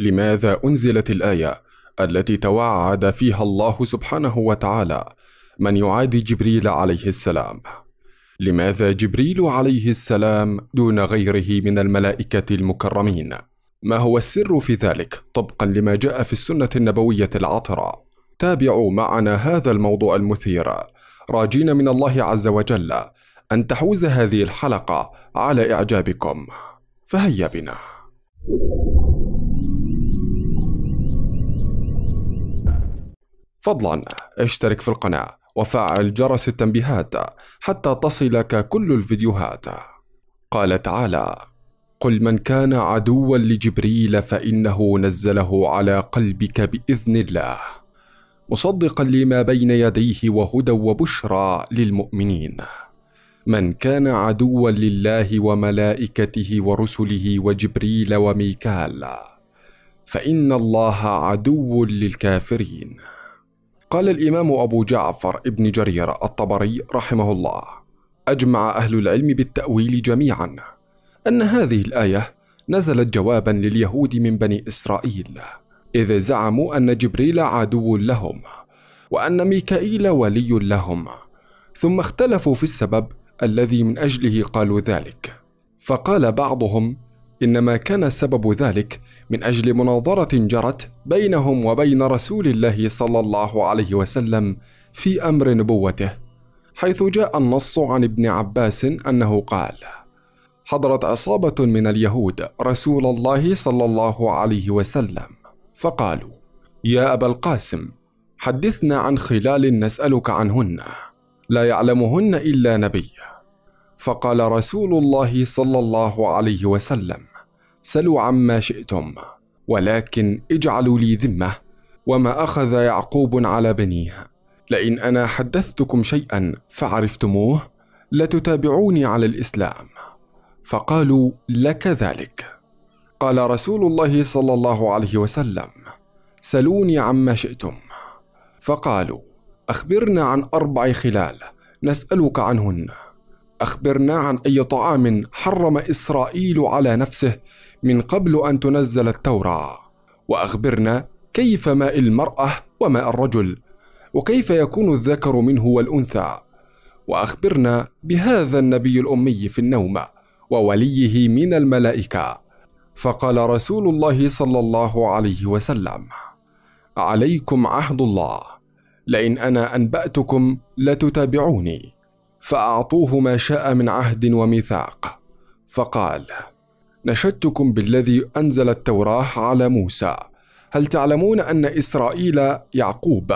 لماذا انزلت الايه التي توعد فيها الله سبحانه وتعالى من يعادي جبريل عليه السلام لماذا جبريل عليه السلام دون غيره من الملائكه المكرمين ما هو السر في ذلك طبقا لما جاء في السنه النبويه العطره تابعوا معنا هذا الموضوع المثير راجين من الله عز وجل ان تحوز هذه الحلقه على اعجابكم فهيا بنا فضلا اشترك في القناة وفعل جرس التنبيهات حتى تصلك كل الفيديوهات قال تعالى قل من كان عدوا لجبريل فانه نزله على قلبك باذن الله مصدقا لما بين يديه وهدى وبشرى للمؤمنين من كان عدوا لله وملائكته ورسله وجبريل وميكال فان الله عدو للكافرين قال الإمام أبو جعفر ابن جرير الطبري رحمه الله: أجمع أهل العلم بالتأويل جميعا أن هذه الآية نزلت جوابا لليهود من بني إسرائيل، إذ زعموا أن جبريل عدو لهم، وأن ميكائيل ولي لهم، ثم اختلفوا في السبب الذي من أجله قالوا ذلك، فقال بعضهم: انما كان سبب ذلك من اجل مناظره جرت بينهم وبين رسول الله صلى الله عليه وسلم في امر نبوته حيث جاء النص عن ابن عباس انه قال حضرت عصابه من اليهود رسول الله صلى الله عليه وسلم فقالوا يا ابا القاسم حدثنا عن خلال نسالك عنهن لا يعلمهن الا نبي فقال رسول الله صلى الله عليه وسلم سلوا عما شئتم ولكن اجعلوا لي ذمه وما اخذ يعقوب على بنيه لئن انا حدثتكم شيئا فعرفتموه لتتابعوني على الاسلام فقالوا لك ذلك قال رسول الله صلى الله عليه وسلم سلوني عما شئتم فقالوا اخبرنا عن اربع خلال نسالك عنهن أخبرنا عن أي طعام حرم إسرائيل على نفسه من قبل أن تنزل التوراة، وأخبرنا كيف ماء المرأة وماء الرجل، وكيف يكون الذكر منه والأنثى، وأخبرنا بهذا النبي الأمي في النوم ووليه من الملائكة، فقال رسول الله صلى الله عليه وسلم: عليكم عهد الله، لئن أنا أنبأتكم لتتابعوني. فأعطوه ما شاء من عهد وميثاق فقال نشدتكم بالذي أنزل التوراة على موسى هل تعلمون أن إسرائيل يعقوب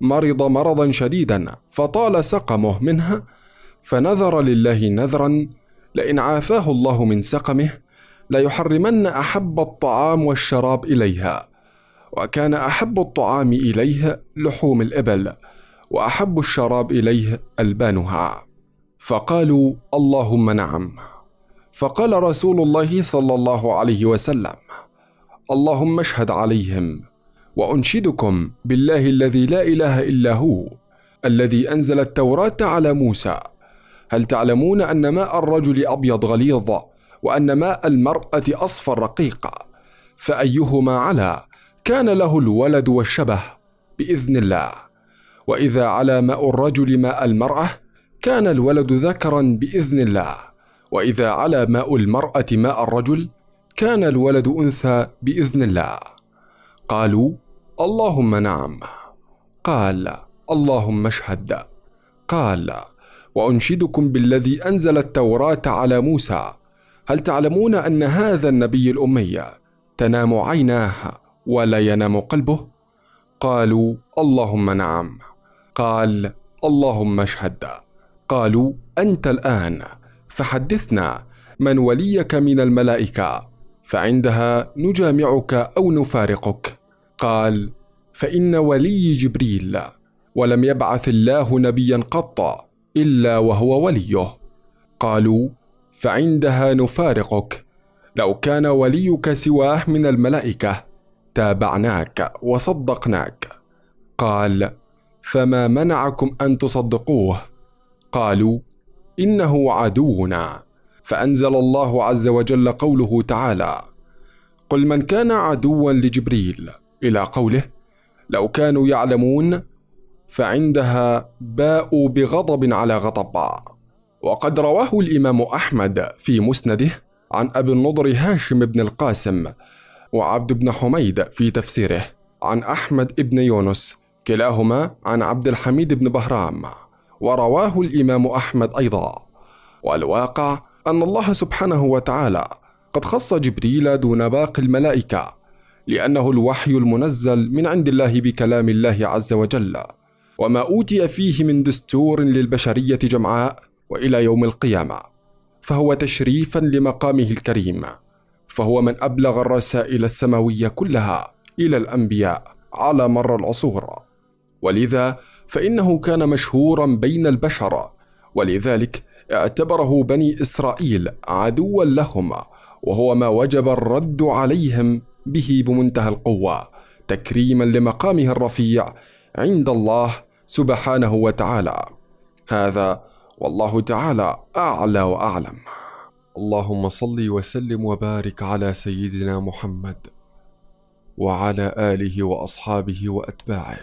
مرض مرضا شديدا فطال سقمه منه فنذر لله نذرا لئن عافاه الله من سقمه ليحرمن أحب الطعام والشراب إليها وكان أحب الطعام إليه لحوم الإبل واحب الشراب اليه البانها فقالوا اللهم نعم فقال رسول الله صلى الله عليه وسلم اللهم اشهد عليهم وانشدكم بالله الذي لا اله الا هو الذي انزل التوراه على موسى هل تعلمون ان ماء الرجل ابيض غليظ وان ماء المراه اصفر رقيق فايهما على كان له الولد والشبه باذن الله واذا على ماء الرجل ماء المراه كان الولد ذكرا باذن الله واذا على ماء المراه ماء الرجل كان الولد انثى باذن الله قالوا اللهم نعم قال اللهم اشهد قال وانشدكم بالذي انزل التوراه على موسى هل تعلمون ان هذا النبي الامي تنام عيناه ولا ينام قلبه قالوا اللهم نعم قال اللهم اشهد قالوا انت الان فحدثنا من وليك من الملائكه فعندها نجامعك او نفارقك قال فان ولي جبريل ولم يبعث الله نبيا قط الا وهو وليه قالوا فعندها نفارقك لو كان وليك سواه من الملائكه تابعناك وصدقناك قال فما منعكم ان تصدقوه قالوا انه عدونا فانزل الله عز وجل قوله تعالى قل من كان عدوا لجبريل الى قوله لو كانوا يعلمون فعندها باءوا بغضب على غضب وقد رواه الامام احمد في مسنده عن ابي النضر هاشم بن القاسم وعبد بن حميد في تفسيره عن احمد بن يونس كلاهما عن عبد الحميد بن بهرام ورواه الإمام أحمد أيضا والواقع أن الله سبحانه وتعالى قد خص جبريل دون باقي الملائكة لأنه الوحي المنزل من عند الله بكلام الله عز وجل وما أوتي فيه من دستور للبشرية جمعاء وإلى يوم القيامة فهو تشريفا لمقامه الكريم فهو من أبلغ الرسائل السماوية كلها إلى الأنبياء على مر العصور ولذا فإنه كان مشهورا بين البشر ولذلك اعتبره بني إسرائيل عدوا لهم وهو ما وجب الرد عليهم به بمنتهى القوة تكريما لمقامه الرفيع عند الله سبحانه وتعالى هذا والله تعالى أعلى وأعلم اللهم صل وسلم وبارك على سيدنا محمد وعلى آله وأصحابه وأتباعه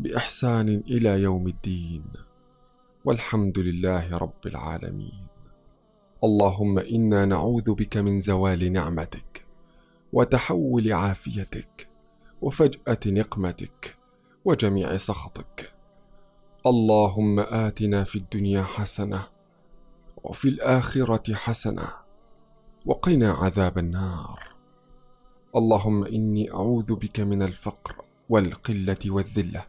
باحسان الى يوم الدين والحمد لله رب العالمين اللهم انا نعوذ بك من زوال نعمتك وتحول عافيتك وفجاه نقمتك وجميع سخطك اللهم اتنا في الدنيا حسنه وفي الاخره حسنه وقنا عذاب النار اللهم اني اعوذ بك من الفقر والقله والذله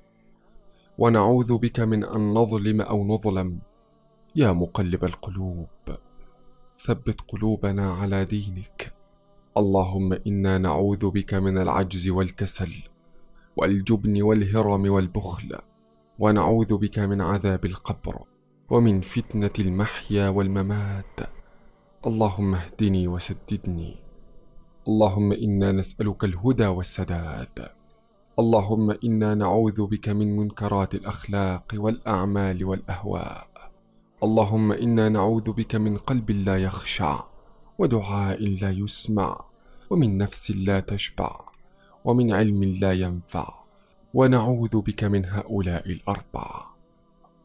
ونعوذ بك من ان نظلم او نظلم يا مقلب القلوب ثبت قلوبنا على دينك اللهم انا نعوذ بك من العجز والكسل والجبن والهرم والبخل ونعوذ بك من عذاب القبر ومن فتنه المحيا والممات اللهم اهدني وسددني اللهم انا نسالك الهدى والسداد اللهم انا نعوذ بك من منكرات الاخلاق والاعمال والاهواء اللهم انا نعوذ بك من قلب لا يخشع ودعاء لا يسمع ومن نفس لا تشبع ومن علم لا ينفع ونعوذ بك من هؤلاء الاربعه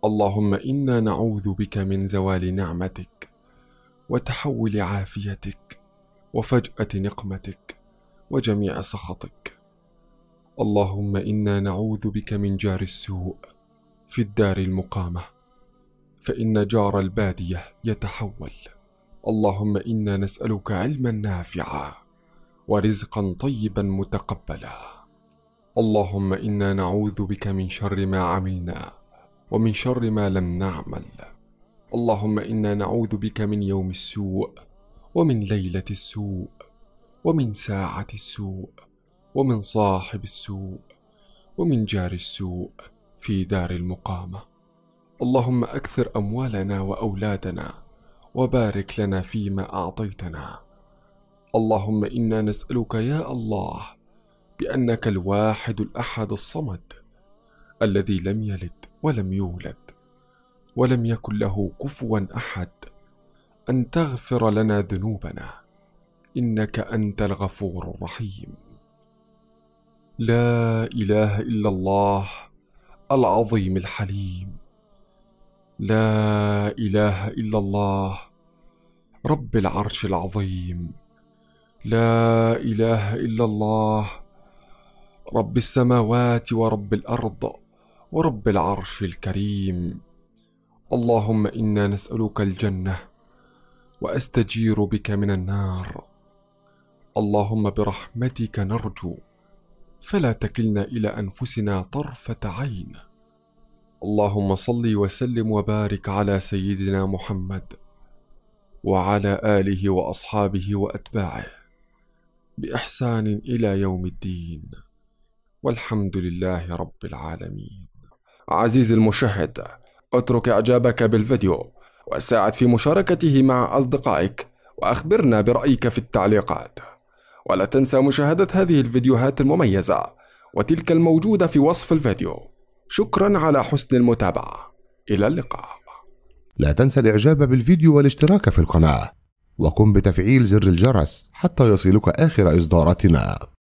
اللهم انا نعوذ بك من زوال نعمتك وتحول عافيتك وفجاه نقمتك وجميع سخطك اللهم انا نعوذ بك من جار السوء في الدار المقامه فان جار الباديه يتحول اللهم انا نسالك علما نافعا ورزقا طيبا متقبلا اللهم انا نعوذ بك من شر ما عملنا ومن شر ما لم نعمل اللهم انا نعوذ بك من يوم السوء ومن ليله السوء ومن ساعه السوء ومن صاحب السوء ومن جار السوء في دار المقامه اللهم اكثر اموالنا واولادنا وبارك لنا فيما اعطيتنا اللهم انا نسالك يا الله بانك الواحد الاحد الصمد الذي لم يلد ولم يولد ولم يكن له كفوا احد ان تغفر لنا ذنوبنا انك انت الغفور الرحيم لا اله الا الله العظيم الحليم لا اله الا الله رب العرش العظيم لا اله الا الله رب السماوات ورب الارض ورب العرش الكريم اللهم انا نسالك الجنه واستجير بك من النار اللهم برحمتك نرجو فلا تكلنا الى انفسنا طرفه عين اللهم صل وسلم وبارك على سيدنا محمد وعلى اله واصحابه واتباعه باحسان الى يوم الدين والحمد لله رب العالمين عزيزي المشاهد اترك اعجابك بالفيديو وساعد في مشاركته مع اصدقائك واخبرنا برايك في التعليقات ولا تنسى مشاهدة هذه الفيديوهات المميزة وتلك الموجودة في وصف الفيديو شكرا على حسن المتابعة إلى اللقاء لا تنسى الإعجاب بالفيديو والاشتراك في القناة وقم بتفعيل زر الجرس حتى يصلك آخر إصداراتنا